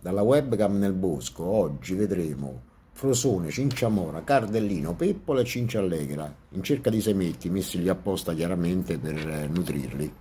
Dalla webcam nel bosco oggi vedremo Frosone, Cinciamora, Cardellino, Peppola e Cincia Allegra in cerca di semetti messi lì apposta chiaramente per nutrirli.